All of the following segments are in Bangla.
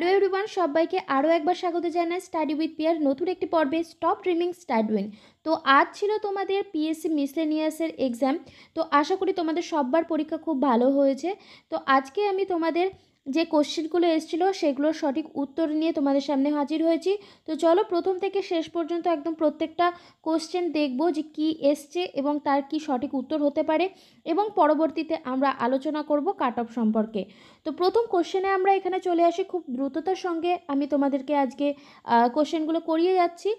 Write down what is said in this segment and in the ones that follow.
হ্যালো এভরিওয়ান সবাইকে আরও একবার স্বাগত জানাই স্টাডি উইথ পিয়ার নতুন একটি পর্বে স্টপ ড্রিমিং স্টার্ট উইন তো আজ ছিল তোমাদের পিএসসি মিসলেনিয়াসের এক্সাম তো আশা করি তোমাদের সববার পরীক্ষা খুব ভালো হয়েছে তো আজকে আমি তোমাদের যে কোশ্চেনগুলো এসেছিল সেগুলোর সঠিক উত্তর নিয়ে তোমাদের সামনে হাজির হয়েছি তো চলো প্রথম থেকে শেষ পর্যন্ত একদম প্রত্যেকটা কোশ্চেন দেখব যে কি এসছে এবং তার কি সঠিক উত্তর হতে পারে এবং পরবর্তীতে আমরা আলোচনা করব কাট অফ সম্পর্কে তো প্রথম কোশ্চেনে আমরা এখানে চলে আসি খুব দ্রুততার সঙ্গে আমি তোমাদেরকে আজকে কোশ্চেনগুলো করিয়ে যাচ্ছি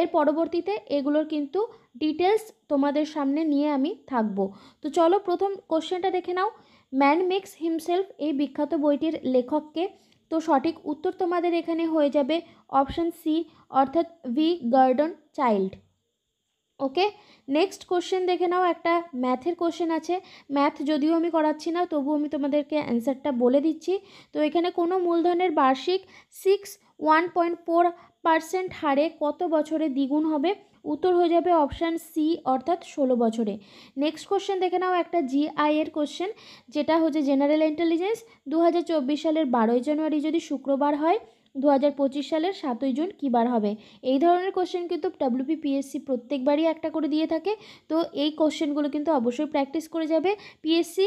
এর পরবর্তীতে এগুলোর কিন্তু ডিটেলস তোমাদের সামনে নিয়ে আমি থাকব তো চলো প্রথম কোশ্চেনটা দেখে নাও ম্যান মেক্স হিমসেলফ এই বিখ্যাত বইটির লেখককে তো সঠিক উত্তর তোমাদের এখানে হয়ে যাবে অপশান সি অর্থাৎ V Gordon Childe okay next question দেখে নাও একটা ম্যাথের কোশ্চেন আছে ম্যাথ যদিও আমি করাচ্ছি না তবু আমি তোমাদেরকে অ্যান্সারটা বলে দিচ্ছি তো এখানে কোনো মূলধনের বার্ষিক six one point four percent হারে কত বছরে দ্বিগুণ হবে উত্তর হয়ে যাবে অপশান সি অর্থাৎ ষোলো বছরে নেক্সট কোশ্চেন দেখে নাও একটা জিআই এর কোশ্চেন যেটা হচ্ছে জেনারেল ইন্টেলিজেন্স দু সালের বারোই জানুয়ারি যদি শুক্রবার হয় দু হাজার সালের সাতই জুন কী বার হবে এই ধরনের কোশ্চেন কিন্তু ডাব্লিউপিপিএসসি প্রত্যেকবারই একটা করে দিয়ে থাকে তো এই কোশ্চেনগুলো কিন্তু অবশ্যই প্র্যাকটিস করে যাবে পিএসসি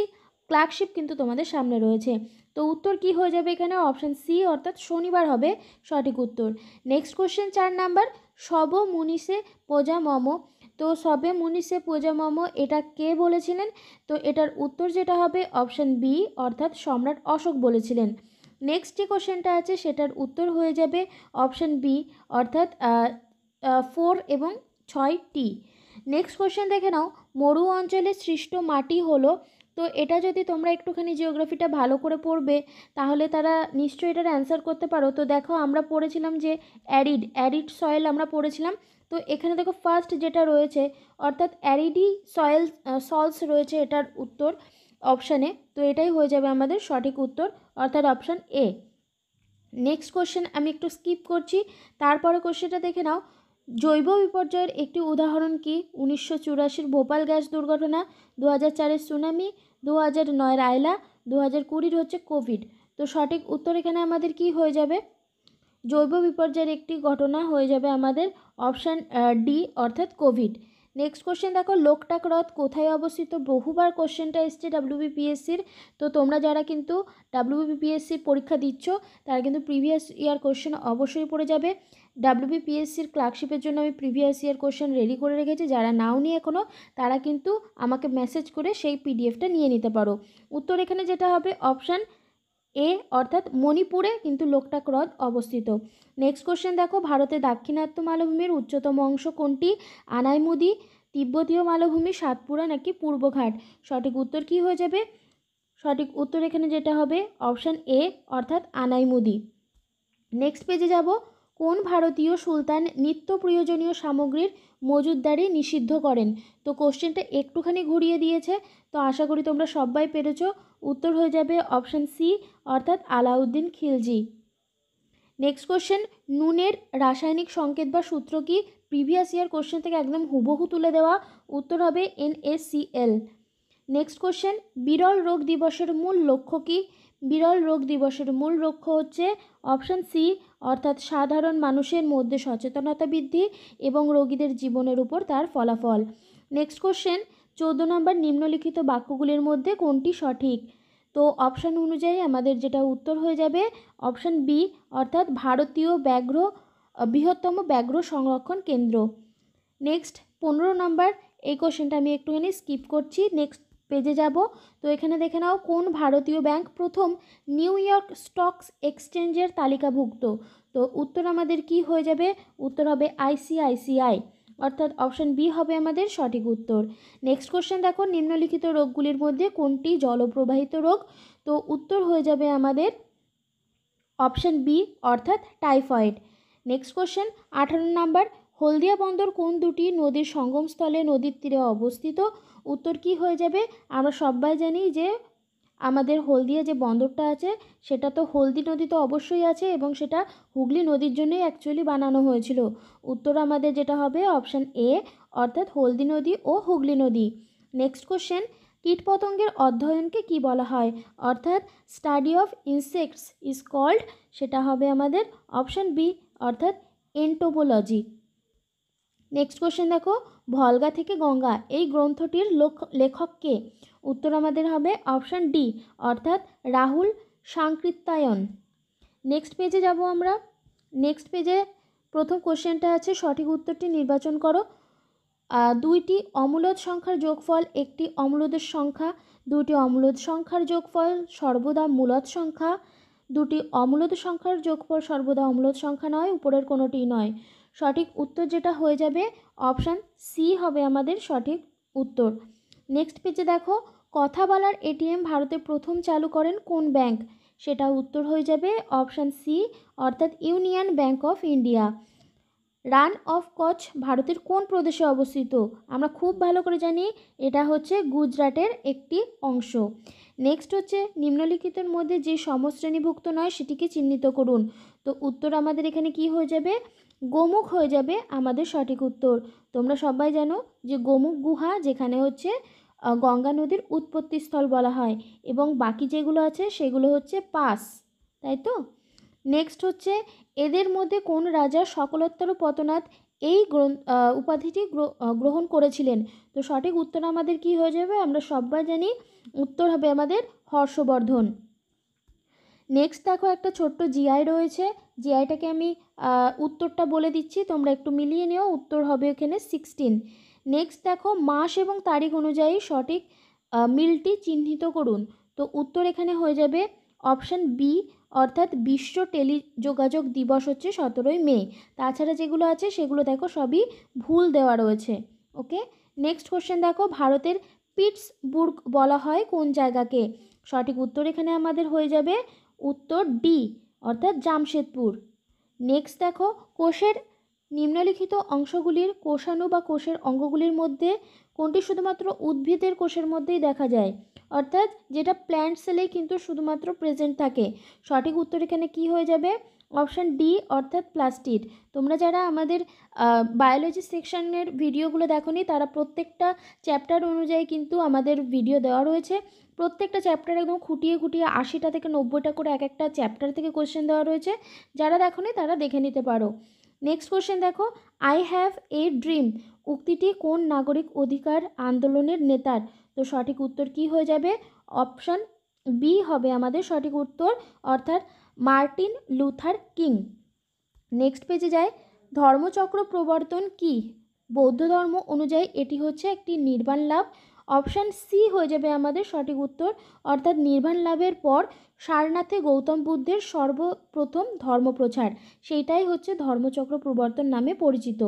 ক্লার্কশিপ কিন্তু তোমাদের সামনে রয়েছে তো উত্তর কি হয়ে যাবে এখানে অপশান সি অর্থাৎ শনিবার হবে সঠিক উত্তর নেক্সট কোশ্চেন চার নাম্বার সব মুনিষে প্রজা মম তো সবে মুনিষে প্রজা মম এটা কে বলেছিলেন তো এটার উত্তর যেটা হবে অপশান বি অর্থাৎ সম্রাট অশোক বলেছিলেন নেক্সট যে কোশ্চেনটা আছে সেটার উত্তর হয়ে যাবে অপশান বি অর্থাৎ ফোর এবং ছয় টি নেক্সট কোশ্চেন দেখে নাও মরু অঞ্চলে সৃষ্ট মাটি হলো তো এটা যদি তোমরা একটুখানি জিওগ্রাফিটা ভালো করে পড়বে তাহলে তারা নিশ্চয়ই এটার অ্যান্সার করতে পারো তো দেখো আমরা পড়েছিলাম যে অ্যারিড অ্যারিড সয়েল আমরা পড়েছিলাম তো এখানে দেখো ফার্স্ট যেটা রয়েছে অর্থাৎ অ্যারিডি সয়েল সলস রয়েছে এটার উত্তর অপশানে তো এটাই হয়ে যাবে আমাদের সঠিক উত্তর অর্থাৎ অপশান এ নেক্সট কোশ্চেন আমি একটু স্কিপ করছি তারপরে কোশ্চেনটা দেখে নাও জৈব বিপর্যয়ের একটি উদাহরণ কি উনিশশো চুরাশির ভোপাল গ্যাস দুর্ঘটনা দু হাজার চারের সুনামি দু হাজার নয়ের আয়লা দু হাজার কুড়ির হচ্ছে কোভিড তো সঠিক উত্তর এখানে আমাদের কি হয়ে যাবে জৈব বিপর্যয়ের একটি ঘটনা হয়ে যাবে আমাদের অপশান ডি অর্থাৎ কোভিড নেক্সট কোশ্চেন দেখো লোকটাক হ্রদ কোথায় অবস্থিত বহুবার কোশ্চেনটা এসছে ডাব্লিউবিপিএসসির তো তোমরা যারা কিন্তু ডাব্লিউবিপিএসসির পরীক্ষা দিচ্ছ তারা কিন্তু প্রিভিয়াস ইয়ার কোশ্চেন অবশ্যই পড়ে যাবে ডাব্লিউবিপিএসসির ক্লার্কশিপের জন্য আমি প্রিভিয়াস ইয়ার কোশ্চেন রেডি করে রেখেছি যারা নাও নিয়ে এখনও তারা কিন্তু আমাকে মেসেজ করে সেই পিডিএফটা নিয়ে নিতে পারো উত্তর এখানে যেটা হবে অপশান এ অর্থাৎ মণিপুরে কিন্তু লোকটাক হ্রদ অবস্থিত নেক্সট কোশ্চেন দেখো ভারতের দাক্ষিণাত্য মালভূমির উচ্চতম অংশ কোনটি আনাইমুদি তিব্বতীয় মালভূমি সাতপুরা নাকি পূর্বঘাট সঠিক উত্তর কি হয়ে যাবে সঠিক উত্তর এখানে যেটা হবে অপশান এ অর্থাৎ আনাইমুদি নেক্সট পেজে যাব কোন ভারতীয় সুলতান নিত্য প্রয়োজনীয় সামগ্রীর মজুদদারি নিষিদ্ধ করেন তো কোশ্চেনটা একটুখানি ঘুরিয়ে দিয়েছে তো আশা করি তোমরা সবাই পেরেছ উত্তর হয়ে যাবে অপশান সি অর্থাৎ আলাউদ্দিন খিলজি নেক্সট কোশ্চেন নুনের রাসায়নিক সংকেত বা সূত্র কি প্রিভিয়াস ইয়ার কোশ্চেন থেকে একদম হুবহু তুলে দেওয়া উত্তর হবে এনএসসিএল নেক্সট কোশ্চেন বিরল রোগ দিবসের মূল লক্ষ্য কি বিরল রোগ দিবসের মূল লক্ষ্য হচ্ছে অপশান সি অর্থাৎ সাধারণ মানুষের মধ্যে সচেতনতা বৃদ্ধি এবং রোগীদের জীবনের উপর তার ফলাফল নেক্সট কোশ্চেন চোদ্দ নম্বর নিম্নলিখিত বাক্যগুলির মধ্যে কোনটি সঠিক তো অপশান অনুযায়ী আমাদের যেটা উত্তর হয়ে যাবে অপশান বি অর্থাৎ ভারতীয় ব্যাঘ্র বৃহত্তম ব্যাঘ্র সংরক্ষণ কেন্দ্র নেক্সট পনেরো নম্বর এই কোশ্চেনটা আমি একটুখানি স্কিপ করছি নেক্সট পেজে যাব তো এখানে দেখে নাও কোন ভারতীয় ব্যাংক প্রথম নিউ ইয়র্ক স্টকস এক্সচেঞ্জের তালিকাভুক্ত তো উত্তর আমাদের কি হয়ে যাবে উত্তর হবে আইসিআইসিআই অর্থাৎ অপশান বি হবে আমাদের সঠিক উত্তর নেক্সট কোশ্চেন দেখো নিম্নলিখিত রোগগুলির মধ্যে কোনটি জলপ্রবাহিত রোগ তো উত্তর হয়ে যাবে আমাদের অপশান বি অর্থাৎ টাইফয়েড নেক্সট কোশ্চেন আঠারো নাম্বার হলদিয়া বন্দর কোন দুটি নদীর সঙ্গমস্থলে নদীর তীরে অবস্থিত উত্তর কি হয়ে যাবে আমরা সবাই জানি যে আমাদের হলদিয়া যে বন্দরটা আছে সেটা তো হলদি নদী তো অবশ্যই আছে এবং সেটা হুগলি নদীর জন্যই অ্যাকচুয়ালি বানানো হয়েছিল উত্তর আমাদের যেটা হবে অপশান এ অর্থাৎ হলদি নদী ও হুগলি নদী নেক্সট কোশ্চেন কীটপতঙ্গের অধ্যয়নকে কি বলা হয় অর্থাৎ study of insects is called সেটা হবে আমাদের অপশান বি অর্থাৎ এন্টোবোলজি নেক্সট কোশ্চেন দেখো ভলগা থেকে গঙ্গা এই গ্রন্থটির লেখক কে উত্তর আমাদের হবে অপশান ডি অর্থাৎ রাহুল সাংকৃত্যায়ন নেক্সট পেজে যাব আমরা নেক্সট পেজে প্রথম কোশ্চেনটা আছে সঠিক উত্তরটি নির্বাচন করো দুইটি অমূলদ সংখ্যার যোগফল একটি অমূলদের সংখ্যা দুটি অমূলদ সংখ্যার যোগফল সর্বদা মূলদ সংখ্যা দুটি অমূলদ সংখ্যার যোগফল সর্বদা অমূলদ সংখ্যা নয় উপরের কোনোটি নয় সঠিক উত্তর যেটা হয়ে যাবে অপশান সি হবে আমাদের সঠিক উত্তর নেক্সট পেজে দেখো কথা বলার এটিএম ভারতে প্রথম চালু করেন কোন ব্যাংক সেটা উত্তর হয়ে যাবে অপশান সি অর্থাৎ Union Bank of India Rann of Kutch ভারতের কোন প্রদেশে অবস্থিত আমরা খুব ভালো করে জানি এটা হচ্ছে গুজরাটের একটি অংশ নেক্সট হচ্ছে নিম্নলিখিতের মধ্যে যে সমশ্রেণীভুক্ত নয় সেটিকে চিহ্নিত করুন তো উত্তর আমাদের এখানে কি হয়ে যাবে গোমুখ হয়ে যাবে আমাদের সঠিক উত্তর তোমরা সবাই জানো যে গোমুখ গুহা যেখানে হচ্ছে গঙ্গা নদীর উৎপত্তিস্থল বলা হয় এবং বাকি যেগুলো আছে সেগুলো হচ্ছে পাস তাই তো নেক্সট হচ্ছে এদের মধ্যে কোন রাজা সকলোত্তর পতনাথ এই উপাধিটি গ্রহণ করেছিলেন তো সঠিক উত্তর আমাদের কি হয়ে যাবে আমরা সবাই জানি উত্তর হবে আমাদের হর্ষবর্ধন নেক্সট দেখো একটা ছোট্ট জিআই রয়েছে জিআইটাকে আমি উত্তরটা বলে দিচ্ছি তোমরা একটু মিলিয়ে নিও উত্তর হবে এখানে সিক্সটিন নেক্সট দেখো মাস এবং তারিখ অনুযায়ী সঠিক মিলটি চিহ্নিত করুন তো উত্তর এখানে হয়ে যাবে অপশান বি অর্থাৎ বিশ্ব টেলি যোগাযোগ দিবস হচ্ছে সতেরোই মে তাছাড়া যেগুলো আছে সেগুলো দেখো সবই ভুল দেওয়া রয়েছে ওকে নেক্সট কোশ্চেন দেখো ভারতের পিটসবুর্গ বলা হয় কোন জায়গাকে সঠিক উত্তর এখানে আমাদের হয়ে যাবে উত্তর ডি অর্থাৎ জামশেদপুর নেক্সট দেখো কোষের নিম্নলিখিত অংশগুলির কোষাণু বা কোষের অঙ্গগুলির মধ্যে কোনটি শুধুমাত্র উদ্ভিদের কোষের মধ্যেই দেখা যায় অর্থাৎ যেটা প্ল্যান্ট সেলে কিন্তু শুধুমাত্র প্রেজেন্ট থাকে সঠিক উত্তর এখানে কি হয়ে যাবে অপশান ডি অর্থাৎ প্লাস্টিড তোমরা যারা আমাদের বায়োলজি সেকশনের ভিডিওগুলো দেখো তারা প্রত্যেকটা চ্যাপ্টার অনুযায়ী কিন্তু আমাদের ভিডিও দেওয়া রয়েছে প্রত্যেকটা চ্যাপ্টার একদম খুঁটিয়ে খুঁটিয়ে আশিটা থেকে নব্বইটা করে এক একটা চ্যাপ্টার থেকে কোশ্চেন দেওয়া রয়েছে যারা দেখো তারা দেখে নিতে পারো নেক্সট কোশ্চেন দেখো আই হ্যাভ এ ড্রিম উক্তিটি কোন নাগরিক অধিকার আন্দোলনের নেতার তো সঠিক উত্তর কি হয়ে যাবে অপশান বি হবে আমাদের সঠিক উত্তর অর্থাৎ মার্টিন লুথার কিং নেক্সট পেজে যায় ধর্মচক্র প্রবর্তন কি বৌদ্ধ ধর্ম অনুযায়ী এটি হচ্ছে একটি নির্বাণ লাভ অপশান সি হয়ে যাবে আমাদের সঠিক উত্তর অর্থাৎ নির্বাণ লাভের পর সারনাথে গৌতম বুদ্ধের সর্বপ্রথম ধর্মপ্রচার সেইটাই হচ্ছে ধর্মচক্র প্রবর্তন নামে পরিচিত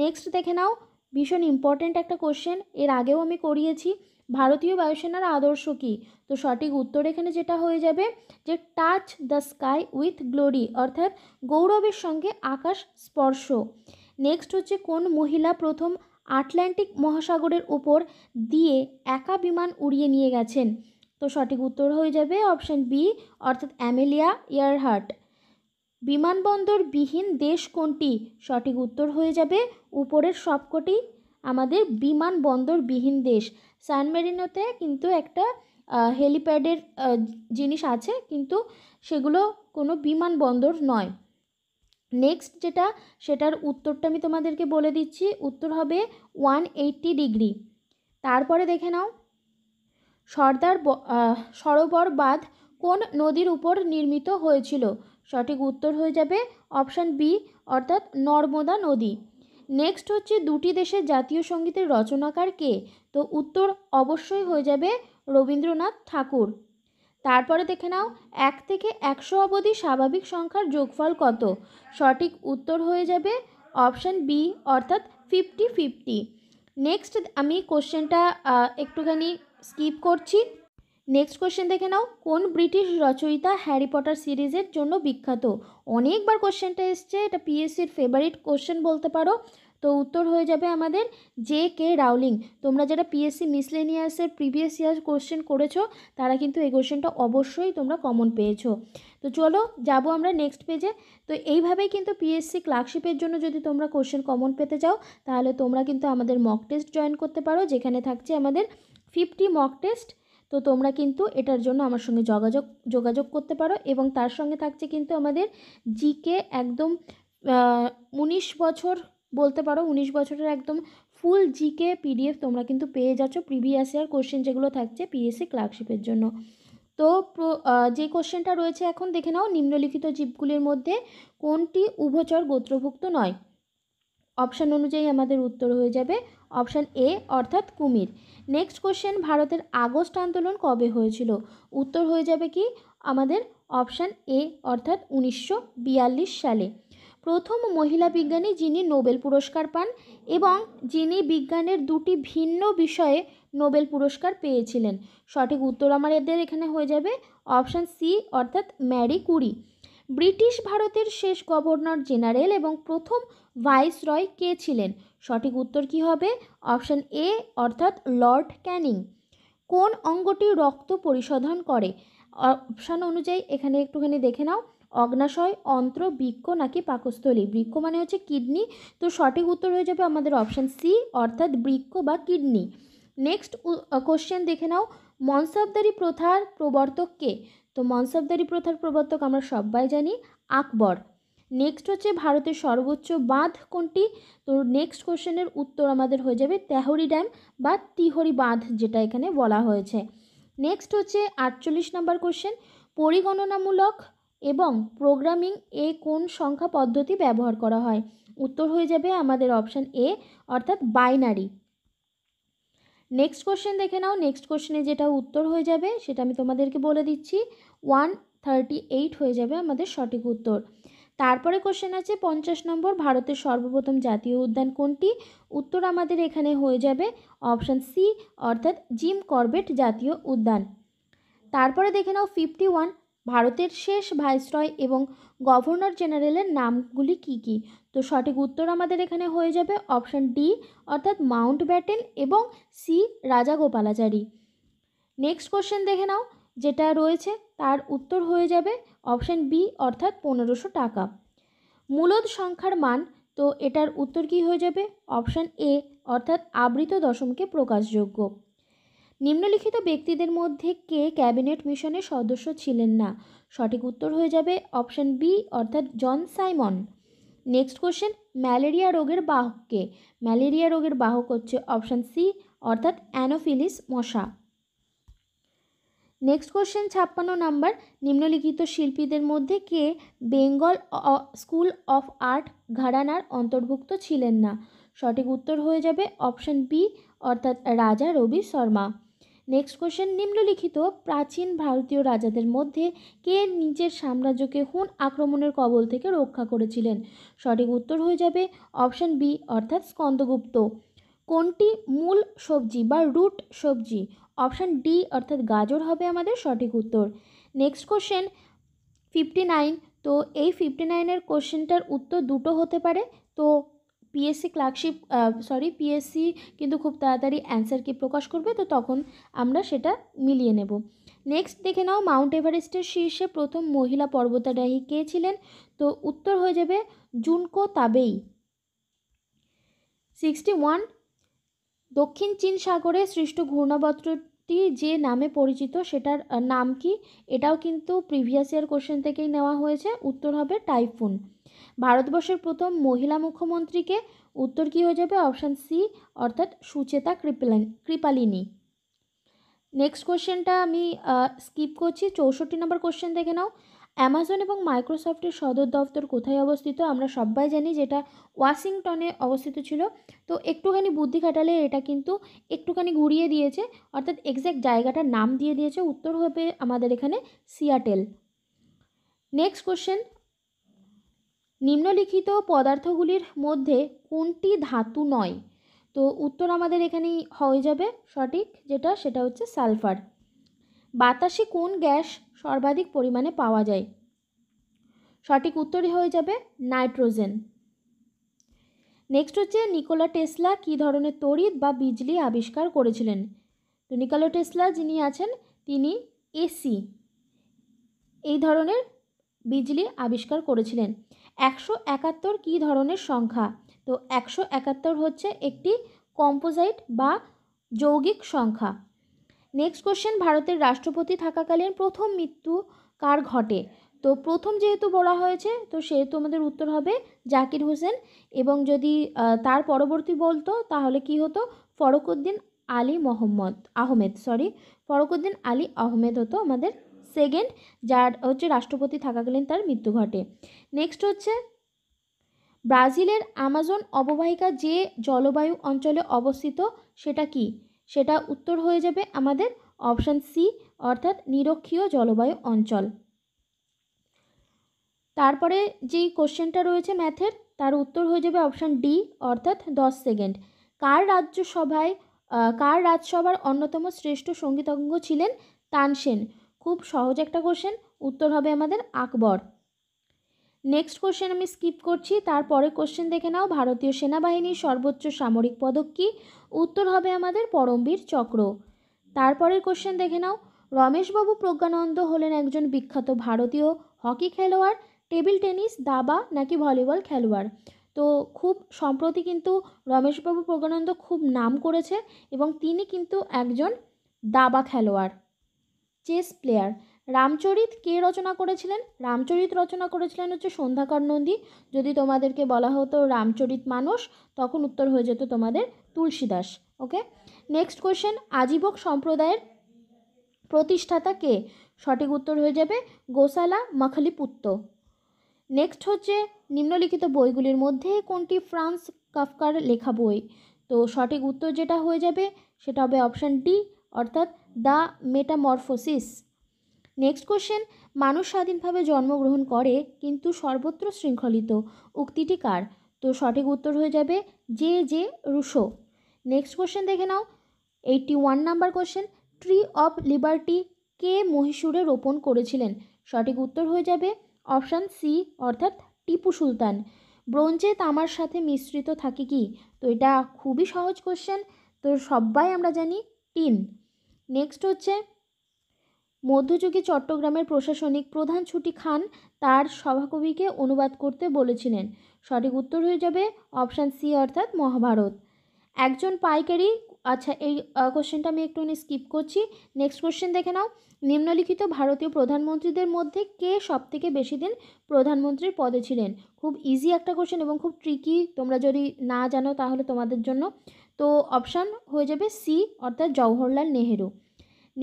নেক্সট দেখে নাও ভীষণ ইম্পর্ট্যান্ট একটা কোশ্চেন এর আগেও আমি করিয়েছি ভারতীয় বায়ুসেনার আদর্শ কি তো সঠিক উত্তর এখানে যেটা হয়ে যাবে যে touch the sky with glory অর্থাৎ গৌরবের সঙ্গে আকাশ স্পর্শ নেক্সট হচ্ছে কোন মহিলা প্রথম আটলান্টিক মহাসাগরের উপর দিয়ে একা বিমান উড়িয়ে নিয়ে গেছেন তো সঠিক উত্তর হয়ে যাবে অপশান বি অর্থাৎ অ্যামেলিয়া বিমানবন্দর বিমানবন্দরবিহীন দেশ কোনটি সঠিক উত্তর হয়ে যাবে উপরের সবকটি আমাদের বিমানবন্দরবিহীন দেশ সান মেরিনোতে কিন্তু একটা হেলিপ্যাডের জিনিস আছে কিন্তু সেগুলো কোনো বিমানবন্দর নয় নেক্সট যেটা সেটার উত্তরটা আমি তোমাদেরকে বলে দিচ্ছি উত্তর হবে ওয়ান এইটটি ডিগ্রি তারপরে দেখে নাও সর্দার সরোবর বাঁধ কোন নদীর উপর নির্মিত হয়েছিল সঠিক উত্তর হয়ে যাবে অপশান বি অর্থাৎ নর্মদা নদী নেক্সট হচ্ছে দুটি দেশের জাতীয় সঙ্গীতের রচনাকার কে তো উত্তর অবশ্যই হয়ে যাবে রবীন্দ্রনাথ ঠাকুর তারপরে দেখে নাও এক থেকে একশো অবধি স্বাভাবিক সংখ্যার যোগফল কত সঠিক উত্তর হয়ে যাবে অপশান বি অর্থাৎ ফিফটি ফিফটি নেক্সট আমি কোশ্চেনটা একটুখানি স্কিপ করছি নেক্সট কোশ্চেন দেখে নাও কোন ব্রিটিশ রচয়িতা হ্যারি পটার সিরিজের জন্য বিখ্যাত অনেকবার কোশ্চেনটা এসছে এটা পিএসসির ফেভারিট কোশ্চেন বলতে পারো তো উত্তর হয়ে যাবে আমাদের জে কে রাউলিং তোমরা যারা পিএসসি মিসলেনিয়াসের প্রিভিয়াস ইয়ার কোশ্চেন করেছো তারা কিন্তু এই কোশ্চেনটা অবশ্যই তোমরা কমন পেয়েছো তো চলো যাব আমরা নেক্সট পেজে তো এইভাবেই কিন্তু পিএসসি ক্লার্কশিপের জন্য যদি তোমরা কোশ্চেন কমন পেতে চাও তাহলে তোমরা কিন্তু আমাদের মক টেস্ট জয়েন করতে পারো যেখানে থাকছে আমাদের ফিফটি মক টেস্ট তো তোমরা কিন্তু এটার জন্য আমার সঙ্গে যোগাযোগ যোগাযোগ করতে পারো এবং তার সঙ্গে থাকছে কিন্তু আমাদের জিকে একদম উনিশ বছর বলতে পারো উনিশ বছরের একদম ফুল জিকে পিডিএফ তোমরা কিন্তু পেয়ে যাচ্ছ প্রিভিয়াস ইয়ার কোশ্চেন যেগুলো থাকছে পিএসসি ক্লার্কশিপের জন্য তো যে কোশ্চেনটা রয়েছে এখন দেখে নাও নিম্নলিখিত জীবগুলির মধ্যে কোনটি উভচর গোত্রভুক্ত নয় অপশান অনুযায়ী আমাদের উত্তর হয়ে যাবে অপশান এ অর্থাৎ কুমির নেক্সট কোশ্চেন ভারতের আগস্ট আন্দোলন কবে হয়েছিল উত্তর হয়ে যাবে কি আমাদের অপশান এ অর্থাৎ উনিশশো সালে প্রথম মহিলা বিজ্ঞানী যিনি নোবেল পুরস্কার পান এবং যিনি বিজ্ঞানের দুটি ভিন্ন বিষয়ে নোবেল পুরস্কার পেয়েছিলেন সঠিক উত্তর আমার এদের এখানে হয়ে যাবে অপশান সি অর্থাৎ ম্যারি কুরি ব্রিটিশ ভারতের শেষ গভর্নর জেনারেল এবং প্রথম ভাইস রয় কে ছিলেন সঠিক উত্তর কি হবে অপশান এ অর্থাৎ লর্ড ক্যানিং কোন অঙ্গটি রক্ত পরিশোধন করে অপশান অনুযায়ী এখানে একটুখানি দেখে নাও অগ্নাশয় অন্ত্র বৃক্ষ নাকি পাকস্থলী বৃক্ষ মানে হচ্ছে কিডনি তো সঠিক উত্তর হয়ে যাবে আমাদের অপশান সি অর্থাৎ বৃক্ষ বা কিডনি নেক্সট কোশ্চেন দেখে নাও মনসবদারি প্রথার প্রবর্তক কে তো মনসবদারি প্রথার প্রবর্তক আমরা সবাই জানি আকবর নেক্সট হচ্ছে ভারতের সর্বোচ্চ বাঁধ কোনটি তো নেক্সট কোশ্চেনের উত্তর আমাদের হয়ে যাবে তেহরি ড্যাম বা তিহরি বাঁধ যেটা এখানে বলা হয়েছে নেক্সট হচ্ছে আটচল্লিশ নম্বর কোশ্চেন পরিগণনামূলক এবং প্রোগ্রামিং এ কোন সংখ্যা পদ্ধতি ব্যবহার করা হয় উত্তর হয়ে যাবে আমাদের অপশান এ অর্থাৎ বাইনারি নেক্সট কোশ্চেন দেখে নাও নেক্সট কোশ্চেনে যেটা উত্তর হয়ে যাবে সেটা আমি তোমাদেরকে বলে দিচ্ছি ওয়ান থার্টি এইট হয়ে যাবে আমাদের সঠিক উত্তর তারপরে কোশ্চেন আছে পঞ্চাশ নম্বর ভারতের সর্বপ্রথম জাতীয় উদ্যান কোনটি উত্তর আমাদের এখানে হয়ে যাবে অপশান সি অর্থাৎ জিম করবেট জাতীয় উদ্যান তারপরে দেখে নাও ফিফটি ওয়ান ভারতের শেষ ভাইসরয় এবং গভর্নর জেনারেলের নামগুলি কি কি তো সঠিক উত্তর আমাদের এখানে হয়ে যাবে অপশান ডি অর্থাৎ মাউন্ট ব্যাটেন এবং C Rajagopalachari next question দেখে নাও যেটা রয়েছে তার উত্তর হয়ে যাবে অপশান বি অর্থাৎ পনেরোশো টাকা মূলদ সংখ্যার মান তো এটার উত্তর কী হয়ে যাবে অপশান এ অর্থাৎ আবৃত দশমকে প্রকাশযোগ্য নিম্নলিখিত ব্যক্তিদের মধ্যে কে ক্যাবিনেট মিশনের সদস্য ছিলেন না সঠিক উত্তর হয়ে যাবে অপশান বি অর্থাৎ John Simon next question malaria রোগের বাহককে ম্যালেরিয়া রোগের বাহক হচ্ছে অপশান সি অর্থাৎ অ্যানোফিলিস মশা নেক্সট কোশ্চেন ছাপ্পান্ন নাম্বার নিম্নলিখিত শিল্পীদের মধ্যে কে বেঙ্গল স্কুল অফ আর্ট ঘাড়ানার অন্তর্ভুক্ত ছিলেন না সঠিক উত্তর হয়ে যাবে অপশন বি অর্থাৎ রাজা রবি শর্মা নেক্সট কোশ্চেন নিম্নলিখিত প্রাচীন ভারতীয় রাজাদের মধ্যে কে নিজের সাম্রাজ্যকে হুন আক্রমণের কবল থেকে রক্ষা করেছিলেন সঠিক উত্তর হয়ে যাবে অপশন বি অর্থাৎ স্কন্দগুপ্ত কোনটি মূল সবজি বা রুট সবজি অপশান ডি অর্থাৎ গাজর হবে আমাদের সঠিক উত্তর নেক্সট কোশ্চেন ফিফটি নাইন তো এই ফিফটি নাইনের কোশ্চেনটার উত্তর দুটো হতে পারে তো পিএসসি ক্লার্কশিপ সরি পিএসসি কিন্তু খুব তাড়াতাড়ি কি প্রকাশ করবে তো তখন আমরা সেটা মিলিয়ে নেব নেক্সট দেখে নাও মাউন্ট এভারেস্টের শীর্ষে প্রথম মহিলা পর্বতারোহী কে ছিলেন তো উত্তর হয়ে যাবে জুনকো তাবেই সিক্সটি ওয়ান দক্ষিণ চীন সাগরে সৃষ্ট ঘূর্ণাবত্রটি যে নামে পরিচিত সেটার নাম কি এটাও কিন্তু প্রিভিয়াস ইয়ার কোশ্চেন থেকেই নেওয়া হয়েছে উত্তর হবে টাইফুন ভারতবর্ষের প্রথম মহিলা মুখ্যমন্ত্রীকে উত্তর কী হয়ে যাবে অপশান সি অর্থাৎ সুচেতা কৃপালিনী নেক্সট কোশ্চেনটা আমি স্কিপ করছি চৌষট্টি নম্বর কোশ্চেন দেখে নাও অ্যামাজন এবং মাইক্রোসফটের সদর দপ্তর কোথায় অবস্থিত আমরা সবাই জানি যেটা ওয়াশিংটনে অবস্থিত ছিল তো একটুখানি বুদ্ধি খাটালে এটা কিন্তু একটুখানি ঘুরিয়ে দিয়েছে অর্থাৎ এক্স্যাক্ট জায়গাটার নাম দিয়ে দিয়েছে উত্তর হবে আমাদের এখানে সিয়াটেল নেক্সট কোশ্চেন নিম্নলিখিত পদার্থগুলির মধ্যে কোনটি ধাতু নয় তো উত্তর আমাদের এখানেই হয়ে যাবে সঠিক যেটা সেটা হচ্ছে সালফার বাতাসে কোন গ্যাস সর্বাধিক পরিমাণে পাওয়া যায় সঠিক উত্তরই হয়ে যাবে নাইট্রোজেন নেক্সট হচ্ছে নিকোলা টেসলা কি ধরনের তড়িৎ বা বিজলি আবিষ্কার করেছিলেন তো নিকোলা টেসলা যিনি আছেন তিনি এসি এই ধরনের বিজলি আবিষ্কার করেছিলেন একশো একাত্তর কী ধরনের সংখ্যা তো একশো একাত্তর হচ্ছে একটি কম্পোজাইট বা যৌগিক সংখ্যা নেক্সট কোশ্চেন ভারতের রাষ্ট্রপতি থাকাকালীন প্রথম মৃত্যু কার ঘটে তো প্রথম যেহেতু বলা হয়েছে তো সেহেতু আমাদের উত্তর হবে জাকির হোসেন এবং যদি তার পরবর্তী বলতো তাহলে কি হতো ফরকুদ্দিন আলী মোহাম্মদ আহমেদ সরি ফরকুদ্দিন আলী আহমেদ হতো আমাদের সেকেন্ড যার হচ্ছে রাষ্ট্রপতি থাকাকালীন তার মৃত্যু ঘটে নেক্সট হচ্ছে ব্রাজিলের আমাজন অববাহিকা যে জলবায়ু অঞ্চলে অবস্থিত সেটা কি সেটা উত্তর হয়ে যাবে আমাদের অপশান সি অর্থাৎ নিরক্ষীয় জলবায়ু অঞ্চল তারপরে যেই কোশ্চেনটা রয়েছে ম্যাথের তার উত্তর হয়ে যাবে অপশান ডি অর্থাৎ দশ সেকেন্ড কার রাজ্যসভায় কার রাজসভার অন্যতম শ্রেষ্ঠ সঙ্গীতজ্ঞ ছিলেন তানসেন খুব সহজ একটা কোশ্চেন উত্তর হবে আমাদের আকবর নেক্সট কোশ্চেন আমি স্কিপ করছি তারপরে কোশ্চেন দেখে নাও ভারতীয় সেনাবাহিনীর সর্বোচ্চ সামরিক পদক কী উত্তর হবে আমাদের পরমবীর চক্র তারপরের কোশ্চেন দেখে নাও রমেশবাবু প্রজ্ঞানন্দ হলেন একজন বিখ্যাত ভারতীয় হকি খেলোয়াড় টেবিল টেনিস দাবা নাকি ভলিবল খেলোয়াড় তো খুব সম্প্রতি কিন্তু রমেশবাবু প্রজ্ঞানন্দ খুব নাম করেছে এবং তিনি কিন্তু একজন দাবা খেলোয়াড় চেস প্লেয়ার রামচরিত কে রচনা করেছিলেন রামচরিত রচনা করেছিলেন হচ্ছে সন্ধ্যাকর নন্দী যদি তোমাদেরকে বলা হতো রামচরিত মানুষ তখন উত্তর হয়ে যেত তোমাদের Tulsidas okay next question Ajivaka সম্প্রদায়ের প্রতিষ্ঠাতা কে সঠিক উত্তর হয়ে যাবে গোসালা মখালিপুত্ত নেক্সট হচ্ছে নিম্নলিখিত বইগুলির মধ্যে কোনটি ফ্রান্স কাফকার লেখা বই তো সঠিক উত্তর যেটা হয়ে যাবে সেটা হবে অপশান ডি অর্থাৎ দ্য মেটামরফোসিস নেক্সট কোশ্চেন মানুষ স্বাধীনভাবে জন্মগ্রহণ করে কিন্তু সর্বত্র শৃঙ্খলিত উক্তিটি কার তো সঠিক উত্তর হয়ে যাবে J J Rousseau next question দেখে নাও eighty one number question tree of liberty কে মহীশূরে রোপণ করেছিলেন সঠিক উত্তর হয়ে যাবে অপশান সি অর্থাৎ টিপু সুলতান ব্রোঞ্জে তামার সাথে মিশ্রিত থাকে কি তো এটা খুবই সহজ কোশ্চেন তো সবাই আমরা জানি টিন নেক্সট হচ্ছে মধ্যযুগে চট্টগ্রামের প্রশাসনিক প্রধান ছুটি খান তার সভাকবিকে অনুবাদ করতে বলেছিলেন সঠিক উত্তর হয়ে যাবে অপশান সি অর্থাৎ মহাভারত একজন পাইকারি আচ্ছা এই কোশ্চেনটা আমি একটু স্কিপ করছি নেক্সট কোশ্চেন দেখে নাও নিম্নলিখিত ভারতীয় প্রধানমন্ত্রীদের মধ্যে কে সবথেকে বেশি দিন প্রধানমন্ত্রীর পদে ছিলেন খুব ইজি একটা কোশ্চেন এবং খুব ট্রিকি তোমরা যদি না জানো তাহলে তোমাদের জন্য তো অপশান হয়ে যাবে সি অর্থাৎ জওহরলাল নেহেরু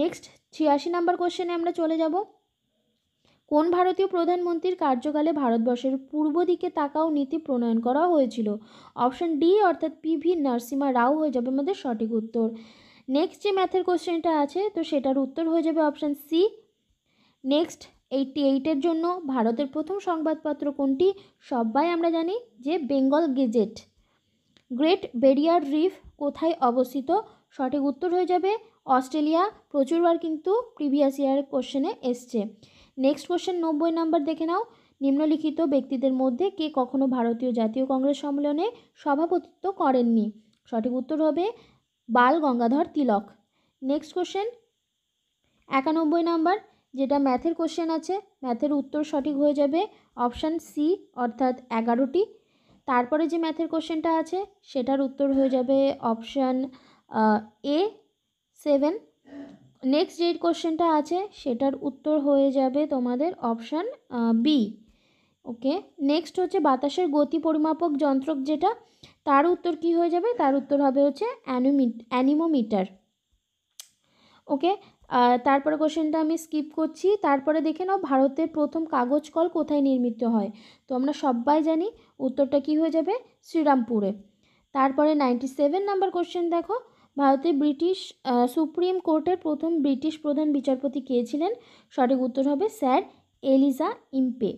নেক্সট ছিয়াশি নাম্বার কোশ্চেনে আমরা চলে যাব কোন ভারতীয় প্রধানমন্ত্রীর কার্যকালে ভারতবর্ষের পূর্ব দিকে তাকাও নীতি প্রণয়ন করা হয়েছিল অপশন ডি অর্থাৎ পি ভি নরসিমা রাও হয়ে যাবে আমাদের সঠিক উত্তর নেক্সট যে ম্যাথের কোশ্চেনটা আছে তো সেটার উত্তর হয়ে যাবে অপশান সি নেক্সট এইটটি এইটের জন্য ভারতের প্রথম সংবাদপত্র কোনটি সবাই আমরা জানি যে Bengal gazette great barrier reef কোথায় অবস্থিত সঠিক উত্তর হয়ে যাবে অস্ট্রেলিয়া প্রচুরবার কিন্তু প্রিভিয়াস ইয়ার কোশ্চেনে এসছে নেক্সট কোশ্চেন নব্বই নাম্বার দেখে নাও নিম্নলিখিত ব্যক্তিদের মধ্যে কে কখনো ভারতীয় জাতীয় কংগ্রেস সম্মেলনে সভাপতিত্ব করেননি সঠিক উত্তর হবে বাল গঙ্গাধর তিলক নেক্সট কোশ্চেন একানব্বই নাম্বার যেটা ম্যাথের কোশ্চেন আছে ম্যাথের উত্তর সঠিক হয়ে যাবে অপশান সি অর্থাৎ এগারোটি তারপরে যে ম্যাথের কোশ্চেনটা আছে সেটার উত্তর হয়ে যাবে অপশান এ সেভেন নেক্সট যে কোশ্চেনটা আছে সেটার উত্তর হয়ে যাবে তোমাদের অপশান বি ওকে নেক্সট হচ্ছে বাতাসের গতি পরিমাপক যন্ত্র যেটা তার উত্তর কি হয়ে যাবে তার উত্তর হবে হচ্ছে অ্যানোমি অ্যানিমোমিটার ওকে তারপরে কোশ্চেনটা আমি স্কিপ করছি তারপরে দেখে নাও ভারতের প্রথম কাগজ কল কোথায় নির্মিত হয় তো আমরা সবাই জানি উত্তরটা কি হয়ে যাবে শ্রীরামপুরে তারপরে নাইনটি সেভেন নাম্বার কোশ্চেন দেখো ভারতে ব্রিটিশ সুপ্রিম কোর্টের প্রথম ব্রিটিশ প্রধান বিচারপতি কে ছিলেন সঠিক উত্তর হবে স্যার এলিজা ইম্পে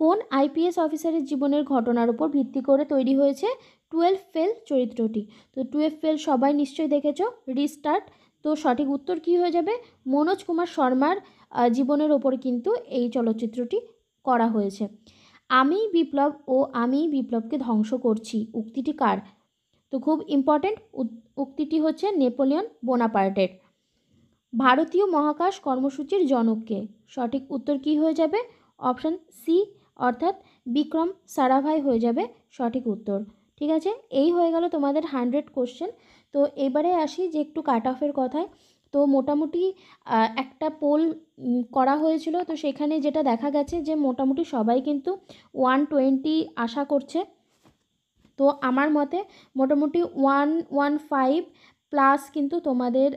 কোন আইপিএস অফিসারের জীবনের ঘটনার উপর ভিত্তি করে তৈরি হয়েছে টুয়েলভ ফেল চরিত্রটি তো টুয়েলভ ফেল সবাই নিশ্চয়ই দেখেছ রিস্টার্ট তো সঠিক উত্তর কি হয়ে যাবে মনোজ কুমার শর্মার জীবনের ওপর কিন্তু এই চলচ্চিত্রটি করা হয়েছে আমি বিপ্লব ও আমি বিপ্লবকে ধ্বংস করছি উক্তিটি কার তো খুব ইম্পর্টেন্ট উক্তিটি হচ্ছে নেপোলিয়ন বোনাপার্টের ভারতীয় মহাকাশ কর্মসূচির জনককে সঠিক উত্তর কি হয়ে যাবে অপশান সি অর্থাৎ বিক্রম সারাভাই হয়ে যাবে সঠিক উত্তর ঠিক আছে এই হয়ে গেল তোমাদের হান্ড্রেড কোশ্চেন তো এবারে আসি যে একটু কাট অফের কথায় তো মোটামুটি একটা পোল করা হয়েছিল তো সেখানে যেটা দেখা গেছে যে মোটামুটি সবাই কিন্তু ওয়ান টোয়েন্টি আশা করছে তো আমার মতে মোটামুটি ওয়ান ওয়ান ফাইভ প্লাস কিন্তু তোমাদের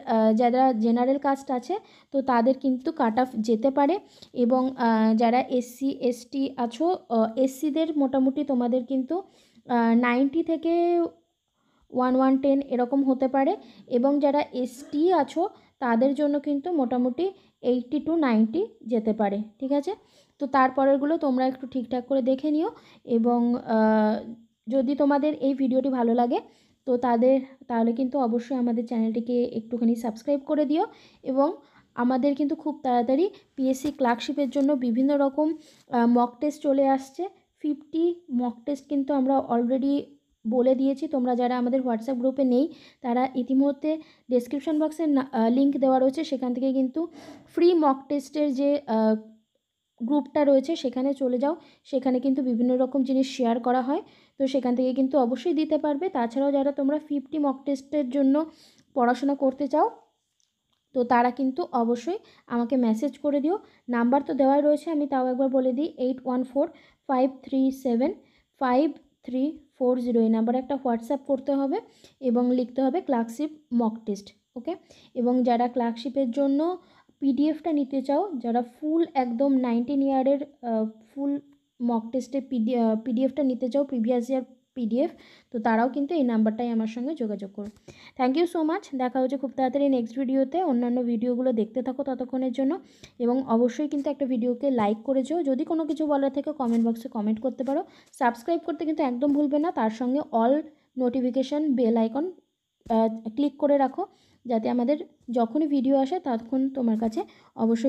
যারা জেনারেল কাস্ট আছে তো তাদের কিন্তু কাট অফ যেতে পারে এবং যারা এসসি এসটি আছো এসসিদের মোটামুটি তোমাদের কিন্তু নাইনটি থেকে ওয়ান ওয়ান টেন এরকম হতে পারে এবং যারা এসটি আছো তাদের জন্য কিন্তু মোটামুটি এইটটি টু নাইনটি যেতে পারে ঠিক আছে তো তারপরেরগুলো তোমরা একটু ঠিকঠাক করে দেখে নিও এবং যদি তোমাদের এই ভিডিওটি ভালো লাগে তো তাদের তাহলে কিন্তু অবশ্যই আমাদের চ্যানেলটিকে একটুখানি সাবস্ক্রাইব করে দিও এবং আমাদের কিন্তু খুব তাড়াতাড়ি পিএসসি ক্লার্কশিপের জন্য বিভিন্ন রকম মক টেস্ট চলে আসছে ফিফটি মক টেস্ট কিন্তু আমরা অলরেডি বলে দিয়েছি তোমরা যারা আমাদের হোয়াটসঅ্যাপ গ্রুপে নেই তারা ইতিমধ্যে ডেসক্রিপশন বক্সের লিঙ্ক দেওয়া রয়েছে সেখান থেকে কিন্তু ফ্রি মক টেস্টের যে গ্রুপটা রয়েছে সেখানে চলে যাও সেখানে কিন্তু বিভিন্ন রকম জিনিস শেয়ার করা হয় তো সেখান থেকে কিন্তু অবশ্যই দিতে পারবে তাছাড়াও যারা তোমরা ফিফটি মক টেস্টের জন্য পড়াশোনা করতে চাও তো তারা কিন্তু অবশ্যই আমাকে মেসেজ করে দিও নাম্বার তো দেওয়াই রয়েছে আমি তাও একবার বলে দিই eight one four five three seven five three four zero এই নাম্বারে একটা হোয়াটসঅ্যাপ করতে হবে এবং লিখতে হবে ক্লার্কশিপ মক টেস্ট ওকে এবং যারা ক্লার্কশিপের জন্য পিডিএফটা নিতে চাও যারা ফুল একদম নাইনটিন ইয়ারের ফুল মক টেস্টের পিডি পিডিএফটা নিতে চাও প্রিভিয়াস ইয়ার পিডিএফ তো তারাও কিন্তু এই নাম্বারটাই আমার সঙ্গে যোগাযোগ করো থ্যাংক ইউ সো মাচ দেখা হচ্ছে খুব তাড়াতাড়ি নেক্সট ভিডিওতে অন্যান্য ভিডিওগুলো দেখতে থাকো ততক্ষণের জন্য এবং অবশ্যই কিন্তু একটা ভিডিওকে লাইক করে যেও যদি কোনো কিছু বলার থেকে কমেন্ট বক্সে কমেন্ট করতে পারো সাবস্ক্রাইব করতে কিন্তু একদম ভুলবে না তার সঙ্গে all notification bell icon click করে রাখো যাতে আমাদের যখনই ভিডিও আসে ততক্ষণ তোমার কাছে অবশ্যই